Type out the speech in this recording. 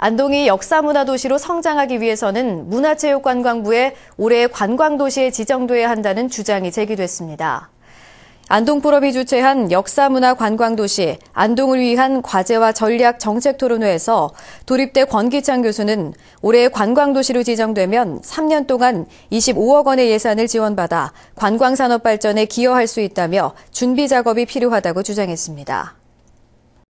안동이 역사문화도시로 성장하기 위해서는 문화체육관광부에 올해 관광도시에 지정돼야 한다는 주장이 제기됐습니다. 안동포럼이 주최한 역사문화관광도시 안동을 위한 과제와 전략 정책 토론회에서 도립대 권기창 교수는 올해 관광도시로 지정되면 3년 동안 25억 원의 예산을 지원받아 관광산업 발전에 기여할 수 있다며 준비 작업이 필요하다고 주장했습니다.